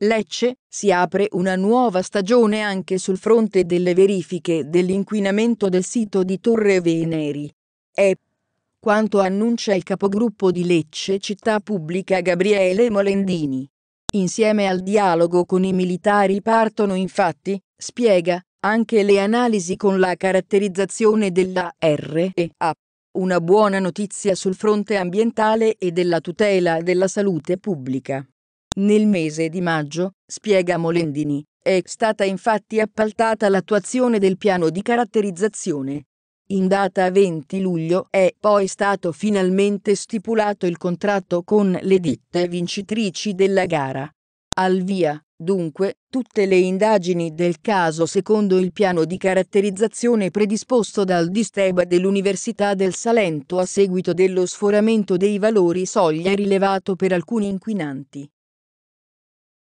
Lecce si apre una nuova stagione anche sul fronte delle verifiche dell'inquinamento del sito di Torre Veneri. È quanto annuncia il capogruppo di Lecce Città Pubblica Gabriele Molendini. Insieme al dialogo con i militari partono infatti, spiega, anche le analisi con la caratterizzazione della REA. Una buona notizia sul fronte ambientale e della tutela della salute pubblica. Nel mese di maggio, spiega Molendini, è stata infatti appaltata l'attuazione del piano di caratterizzazione. In data 20 luglio è poi stato finalmente stipulato il contratto con le ditte vincitrici della gara. Al via, dunque, tutte le indagini del caso secondo il piano di caratterizzazione predisposto dal Disteba dell'Università del Salento a seguito dello sforamento dei valori soglia rilevato per alcuni inquinanti.